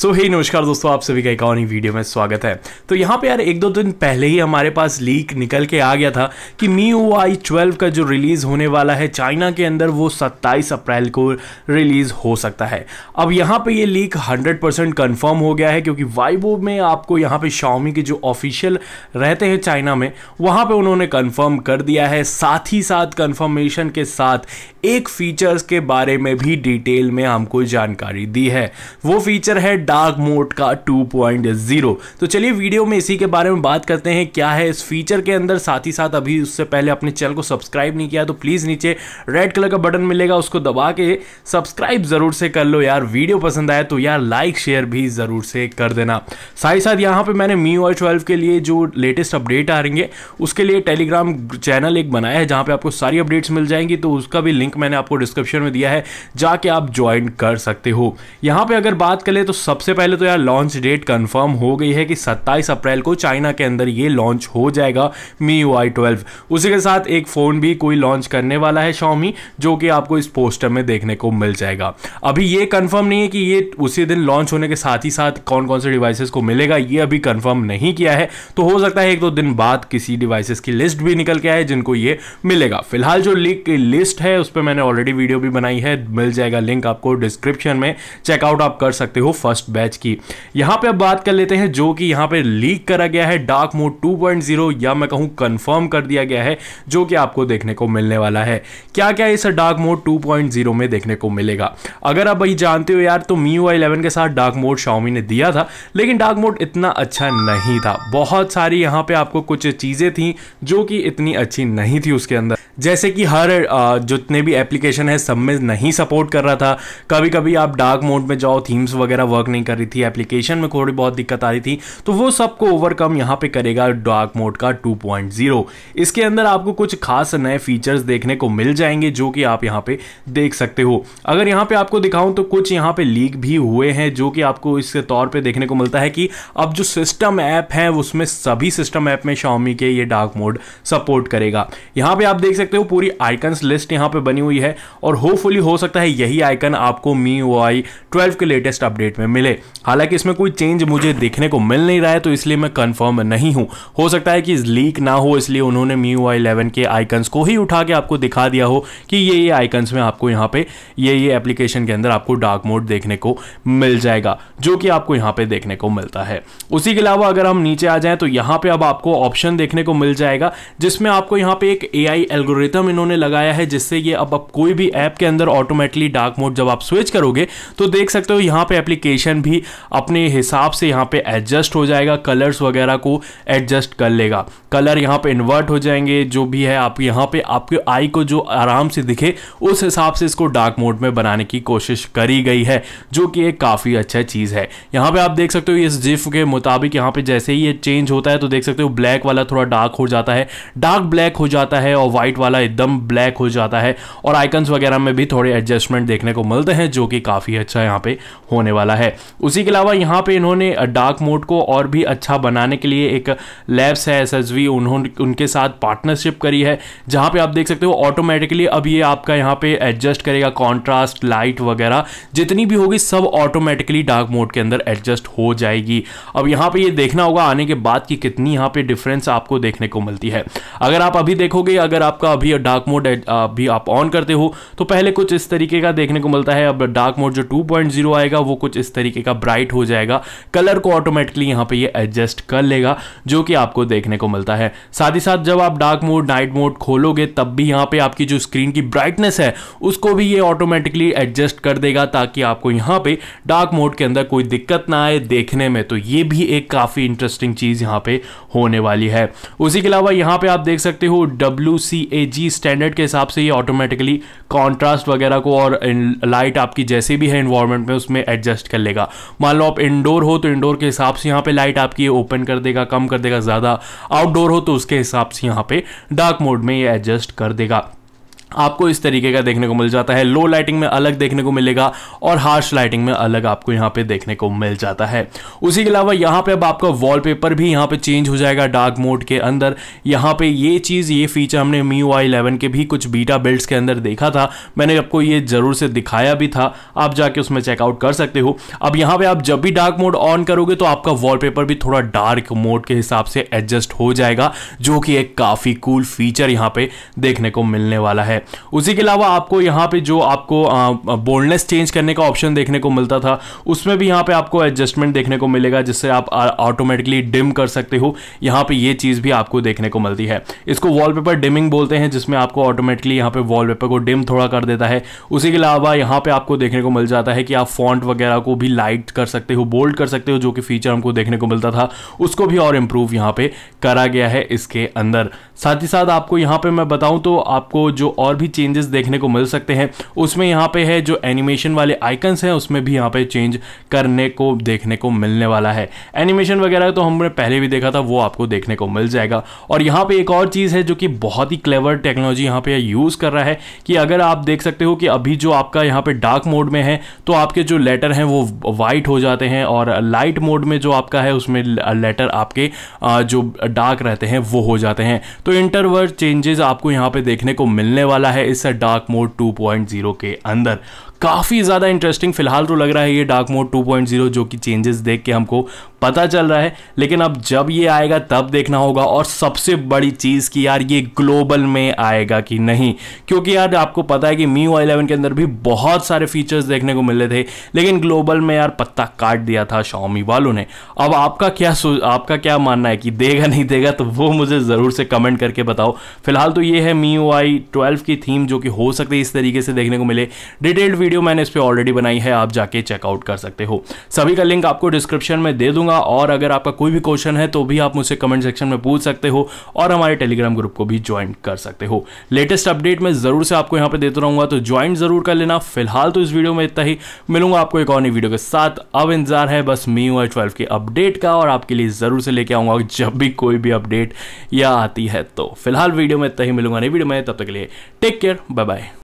सो so, ही hey, नमस्कार दोस्तों आप सभी का एक और वीडियो में स्वागत है तो यहाँ पे यार एक दो दिन पहले ही हमारे पास लीक निकल के आ गया था कि मी ओ आई ट्वेल्व का जो रिलीज़ होने वाला है चाइना के अंदर वो 27 अप्रैल को रिलीज़ हो सकता है अब यहाँ पे ये लीक 100 परसेंट कन्फर्म हो गया है क्योंकि वाइबो में आपको यहाँ पे शाओमी के जो ऑफिशियल रहते हैं चाइना में वहाँ पर उन्होंने कन्फर्म कर दिया है साथ ही साथ कन्फर्मेशन के साथ एक फीचर्स के बारे में भी डिटेल में हमको जानकारी दी है वो फीचर है डार्क मोड का 2.0 तो चलिए वीडियो में इसी के बारे में बात करते हैं क्या है इस फीचर के अंदर साथ ही साथ अभी उससे पहले अपने चैनल को सब्सक्राइब नहीं किया तो प्लीज़ नीचे रेड कलर का बटन मिलेगा उसको दबा के सब्सक्राइब ज़रूर से कर लो यार वीडियो पसंद आए तो यार लाइक शेयर भी ज़रूर से कर देना साथ ही साथ यहाँ पर मैंने मी ओ ट्वेल्व के लिए जो लेटेस्ट अपडेट आ रही है उसके लिए टेलीग्राम चैनल एक बनाया है जहां पर आपको सारी अपडेट्स मिल जाएंगी तो उसका भी लिंक मैंने आपको डिस्क्रिप्शन में दिया है जाके आप ज्वाइन कर सकते हो यहां पर अगर बात करें तो सब सबसे पहले तो यार लॉन्च डेट कंफर्म हो गई है कि 27 अप्रैल को चाइना के अंदर ये लॉन्च हो जाएगा मी यू आई ट्वेल्व उसी के साथ एक फ़ोन भी कोई लॉन्च करने वाला है शॉमी जो कि आपको इस पोस्टर में देखने को मिल जाएगा अभी ये कंफर्म नहीं है कि ये उसी दिन लॉन्च होने के साथ ही साथ कौन कौन से डिवाइसेस को मिलेगा ये अभी कन्फर्म नहीं किया है तो हो सकता है एक दो दिन बाद किसी डिवाइसेस की लिस्ट भी निकल के आए जिनको ये मिलेगा फिलहाल जो लीक की लिस्ट है उस पर मैंने ऑलरेडी वीडियो भी बनाई है मिल जाएगा लिंक आपको डिस्क्रिप्शन में चेकआउट आप कर सकते हो फर्स्ट फर्स्ट बैच की यहां पे अब बात कर लेते हैं जो कि यहां पे लीक करा गया है डार्क मोड 2.0 या मैं कहूं कंफर्म कर दिया गया है जो कि आपको देखने को मिलने वाला है क्या क्या इस डार्क मोड 2.0 में देखने को मिलेगा अगर आप भाई जानते हो यार तो मी इलेवन के साथ डार्क मोड शाउमी ने दिया था लेकिन डार्क मोड इतना अच्छा नहीं था बहुत सारी यहां पर आपको कुछ चीज़ें थी जो कि इतनी अच्छी नहीं थी उसके अंदर जैसे कि हर जितने भी एप्लीकेशन है सब में नहीं सपोर्ट कर रहा था कभी कभी आप डार्क मोड में जाओ थीम्स वगैरह वर्क वर्क नहीं कर रही थी एप्लीकेशन में थोड़ी बहुत दिक्कत आ रही थी तो वो सबको ओवरकम यहाँ पे करेगा डार्क मोड का 2.0 इसके अंदर आपको कुछ खास नए फीचर्स देखने को मिल जाएंगे जो कि आप यहाँ पे देख सकते हो अगर यहाँ पे आपको दिखाऊं तो कुछ यहाँ पे लीक भी हुए हैं जो कि आपको इसके तौर पर देखने को मिलता है कि अब जो सिस्टम ऐप है उसमें सभी सिस्टम ऐप में शॉमी के ये डार्क मोड सपोर्ट करेगा यहाँ पे आप देख सकते हो पूरी आइकन्स लिस्ट यहाँ पे बनी हुई है और होपफुली हो सकता है यही आइकन आपको मी ओ आई ट्वेल्व के लेटेस्ट अपडेट में मिले हालांकि इसमें कोई चेंज मुझे देखने को मिल नहीं रहा है तो इसलिए मैं कंफर्म नहीं हूं हो सकता है कि लीक ना हो इसलिए उन्होंने मी यू इलेवन के आइकन्स को ही उठा के आपको दिखा दिया हो कि ये ये आइकन्स में आपको यहाँ पे ये ये एप्लीकेशन के अंदर आपको डार्क मोड देखने को मिल जाएगा जो कि आपको यहाँ पे देखने को मिलता है उसी के अलावा अगर हम नीचे आ जाएं तो यहाँ पे अब आपको ऑप्शन देखने को मिल जाएगा जिसमें आपको यहाँ पे एक ए आई इन्होंने लगाया है जिससे ये अब कोई भी ऐप के अंदर ऑटोमेटिकली डार्क मोड जब आप स्विच करोगे तो देख सकते हो यहाँ पे एप्लीकेशन वेरिएशन भी अपने हिसाब से यहाँ पे एडजस्ट हो जाएगा कलर्स वगैरह को एडजस्ट कर लेगा कलर यहाँ पे इन्वर्ट हो जाएंगे जो भी है आप यहाँ पे आपके आई को जो आराम से दिखे उस हिसाब से इसको डार्क मोड में बनाने की कोशिश करी गई है जो कि एक काफ़ी अच्छा चीज़ है यहाँ पर आप देख सकते हो इस जिफ के मुताबिक यहाँ पर जैसे ही ये चेंज होता है तो देख सकते हो ब्लैक वाला थोड़ा डार्क हो जाता है डार्क ब्लैक हो जाता है और वाइट वाला एकदम ब्लैक हो जाता है और आइकन्स वगैरह में भी थोड़े एडजस्टमेंट देखने को मिलते हैं जो कि काफ़ी अच्छा यहाँ पे होने वाला है उसी के अलावा यहाँ पे इन्होंने डार्क मोड को और भी अच्छा बनाने के लिए एक लैब्स है एस एस वी उन्होंने उनके साथ पार्टनरशिप करी है जहाँ पे आप देख सकते हो ऑटोमेटिकली अब ये आपका यहाँ पे एडजस्ट करेगा कॉन्ट्रास्ट लाइट वगैरह जितनी भी होगी सब ऑटोमेटिकली डार्क मोड के अंदर एडजस्ट हो जाएगी अब यहाँ पे ये देखना होगा आने के बाद कि कितनी यहाँ पे डिफरेंस आपको देखने को मिलती है अगर आप अभी देखोगे अगर आपका अभी डार्क मोड अभी आप ऑन करते हो तो पहले कुछ इस तरीके का देखने को मिलता है अब डार्क मोड जो टू आएगा वो कुछ इस तरीके तरीके का ब्राइट हो जाएगा कलर को ऑटोमेटिकली यहाँ पे ये एडजस्ट कर लेगा जो कि आपको देखने को मिलता है साथ ही साथ जब आप डार्क मोड नाइट मोड खोलोगे तब भी यहाँ पे आपकी जो स्क्रीन की ब्राइटनेस है उसको भी ये ऑटोमेटिकली एडजस्ट कर देगा ताकि आपको यहाँ पे डार्क मोड के अंदर कोई दिक्कत ना आए देखने में तो ये भी एक काफ़ी इंटरेस्टिंग चीज़ यहाँ पे होने वाली है उसी के अलावा यहाँ पे आप देख सकते हो डब्ल्यू स्टैंडर्ड के हिसाब से ये ऑटोमेटिकली कॉन्ट्रास्ट वगैरह को और लाइट आपकी जैसे भी है इन्वायरमेंट में उसमें एडजस्ट कर लेगा मान लो आप इंडोर हो तो इंडोर के हिसाब से यहाँ पे लाइट आपकी ओपन कर देगा कम कर देगा ज़्यादा आउटडोर हो तो उसके हिसाब से यहाँ पे डार्क मोड में ये एडजस्ट कर देगा आपको इस तरीके का देखने को मिल जाता है लो लाइटिंग में अलग देखने को मिलेगा और हार्श लाइटिंग में अलग आपको यहाँ पे देखने को मिल जाता है उसी के अलावा यहाँ पे अब आपका वॉलपेपर भी यहाँ पे चेंज हो जाएगा डार्क मोड के अंदर यहाँ पे ये चीज़ ये फीचर हमने मी ओ आई इलेवन के भी कुछ बीटा बिल्ड्स के अंदर देखा था मैंने आपको ये ज़रूर से दिखाया भी था आप जाके उसमें चेकआउट कर सकते हो अब यहाँ पर आप जब भी डार्क मोड ऑन करोगे तो आपका वॉलपेपर भी थोड़ा डार्क मोड के हिसाब से एडजस्ट हो जाएगा जो कि एक काफ़ी कूल फीचर यहाँ पे देखने को मिलने वाला है उसी के अलावा आपको यहाँ पे जो आपको बोल्डनेस चेंज करने का ऑप्शन देखने को मिलता था उसमें भी यहाँ पे आपको एडजस्टमेंट देखने को मिलेगा जिससे आप ऑटोमेटिकली डिम कर सकते हो यहाँ पे ये चीज़ भी आपको देखने को मिलती है इसको वॉलपेपर डिमिंग बोलते हैं जिसमें आपको ऑटोमेटिकली यहाँ पे वॉलपेपर को डिम थोड़ा कर देता है उसी के अलावा यहाँ पे आपको देखने को मिल जाता है कि आप फॉन्ट वगैरह को भी लाइट कर सकते हो बोल्ड कर सकते हो जो कि फीचर हमको देखने को मिलता था उसको भी और इम्प्रूव यहाँ पे करा गया है इसके अंदर साथ ही साथ आपको यहाँ पे मैं बताऊँ तो आपको जो और और भी चेंजेस देखने को मिल सकते हैं उसमें यहाँ पे है जो एनिमेशन वाले आइकन्स हैं उसमें भी यहाँ पे चेंज करने को देखने को मिलने वाला है एनिमेशन वगैरह तो हमने पहले भी देखा था वो आपको देखने को मिल जाएगा और यहाँ पे एक और चीज़ है जो कि बहुत ही क्लेवर टेक्नोलॉजी यहाँ पे यूज़ कर रहा है कि अगर आप देख सकते हो कि अभी जो आपका यहाँ पे डार्क मोड में है तो आपके जो लेटर हैं वो वाइट हो जाते हैं और लाइट मोड में जो आपका है उसमें लेटर आपके जो डार्क रहते हैं वो हो जाते हैं तो इंटरवर्ड चेंजेस आपको यहाँ पे देखने को मिलने वाले वाला है इस डार्क मोड 2.0 के अंदर काफ़ी ज़्यादा इंटरेस्टिंग फिलहाल तो लग रहा है ये डार्क मोड 2.0 जो कि चेंजेस देख के हमको पता चल रहा है लेकिन अब जब ये आएगा तब देखना होगा और सबसे बड़ी चीज़ कि यार ये ग्लोबल में आएगा कि नहीं क्योंकि यार आपको पता है कि मी ओ इलेवन के अंदर भी बहुत सारे फीचर्स देखने को मिल रहे थे लेकिन ग्लोबल में यार पत्ता काट दिया था शॉमी वालों ने अब आपका क्या आपका क्या मानना है कि देगा नहीं देगा तो वो मुझे ज़रूर से कमेंट करके बताओ फिलहाल तो ये है मी ओ आई की थीम जो कि हो सकती है इस तरीके से देखने को मिले डिटेल्ड वीडियो मैंने इस पर ऑलरेडी बनाई है आप जाके चेकआउट कर सकते हो सभी का लिंक आपको डिस्क्रिप्शन में दे दूंगा और अगर आपका कोई भी क्वेश्चन है तो भी आप मुझसे कमेंट सेक्शन में पूछ सकते हो और हमारे टेलीग्राम ग्रुप को भी ज्वाइन कर सकते हो लेटेस्ट अपडेट मैं जरूर से आपको यहाँ पर देता रहूंगा तो ज्वाइन जरूर कर लेना फिलहाल तो इस वीडियो में इतना ही मिलूंगा आपको एक और नई वीडियो के साथ अब इंतजार है बस मी यू ट्वेल्व के अपडेट का और आपके लिए जरूर से लेके आऊंगा जब भी कोई भी अपडेट या आती है तो फिलहाल वीडियो में इतना ही मिलूंगा नई वीडियो में तब तक के लिए टेक केयर बाय बाय